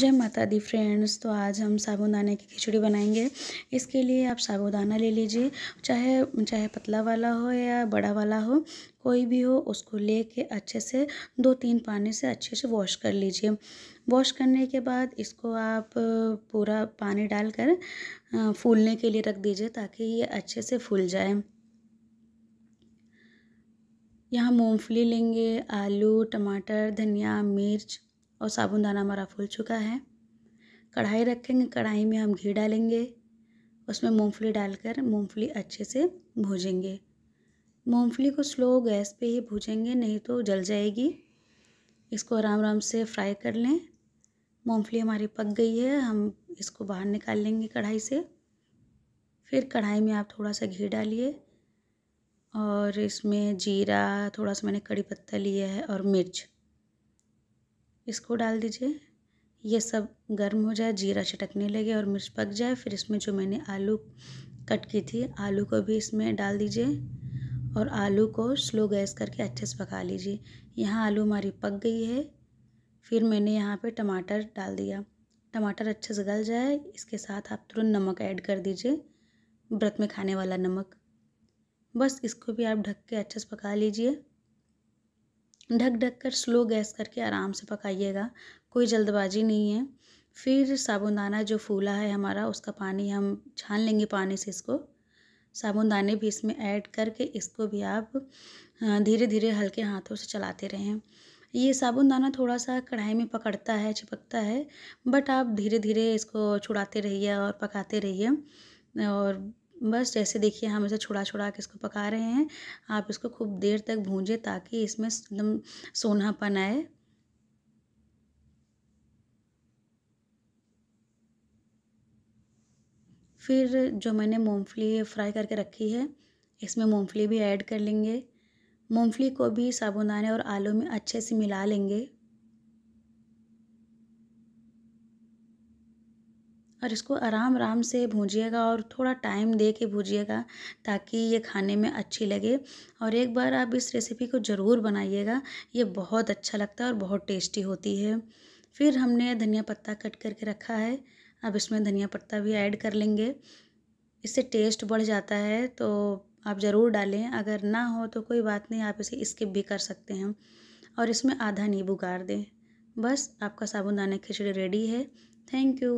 जय माता दी फ्रेंड्स तो आज हम साबूदाने की खिचड़ी बनाएंगे इसके लिए आप साबुदाना ले लीजिए चाहे चाहे पतला वाला हो या बड़ा वाला हो कोई भी हो उसको ले कर अच्छे से दो तीन पानी से अच्छे से वॉश कर लीजिए वॉश करने के बाद इसको आप पूरा पानी डालकर फूलने के लिए रख दीजिए ताकि ये अच्छे से फूल जाए यहाँ मूंगफली लेंगे आलू टमाटर धनिया मिर्च और साबुनदाना हमारा फूल चुका है कढ़ाई रखेंगे कढ़ाई में हम घी डालेंगे उसमें मूंगफली डालकर मूंगफली अच्छे से भूजेंगे मूंगफली को स्लो गैस पे ही भूजेंगे नहीं तो जल जाएगी इसको आराम आराम से फ्राई कर लें मूंगफली हमारी पक गई है हम इसको बाहर निकाल लेंगे कढ़ाई से फिर कढ़ाई में आप थोड़ा सा घी डालिए और इसमें जीरा थोड़ा सा मैंने कड़ी पत्ता लिया है और मिर्च इसको डाल दीजिए ये सब गर्म हो जाए जीरा चटकने लगे और मिर्च पक जाए फिर इसमें जो मैंने आलू कट की थी आलू को भी इसमें डाल दीजिए और आलू को स्लो गैस करके अच्छे से पका लीजिए यहाँ आलू हमारी पक गई है फिर मैंने यहाँ पे टमाटर डाल दिया टमाटर अच्छे से गल जाए इसके साथ आप तुरंत नमक ऐड कर दीजिए व्रत में खाने वाला नमक बस इसको भी आप ढक के अच्छे से पका लीजिए ढक ढक कर स्लो गैस करके आराम से पकाइएगा कोई जल्दबाजी नहीं है फिर साबुनदाना जो फूला है हमारा उसका पानी हम छान लेंगे पानी से इसको साबुनदाने भी इसमें ऐड करके इसको भी आप धीरे धीरे हल्के हाथों से चलाते रहें ये साबुनदाना थोड़ा सा कढ़ाई में पकड़ता है चिपकता है बट आप धीरे धीरे इसको छुड़ाते रहिए और पकाते रहिए और बस जैसे देखिए हम इसे छुड़ा छुड़ा के इसको पका रहे हैं आप इसको खूब देर तक भूंजें ताकि इसमें एकदम सोनापन आए फिर जो मैंने मूंगफली फ्राई करके रखी है इसमें मूंगफली भी ऐड कर लेंगे मूंगफली को भी साबुदाने और आलू में अच्छे से मिला लेंगे और इसको आराम आराम से भूजिएगा और थोड़ा टाइम दे के भूजिएगा ताकि ये खाने में अच्छी लगे और एक बार आप इस रेसिपी को ज़रूर बनाइएगा ये बहुत अच्छा लगता है और बहुत टेस्टी होती है फिर हमने धनिया पत्ता कट करके रखा है अब इसमें धनिया पत्ता भी ऐड कर लेंगे इससे टेस्ट बढ़ जाता है तो आप ज़रूर डालें अगर ना हो तो कोई बात नहीं आप इसे स्किप भी कर सकते हैं और इसमें आधा नींबू गाड़ दें बस आपका साबुदाना खिचड़ी रेडी है थैंक यू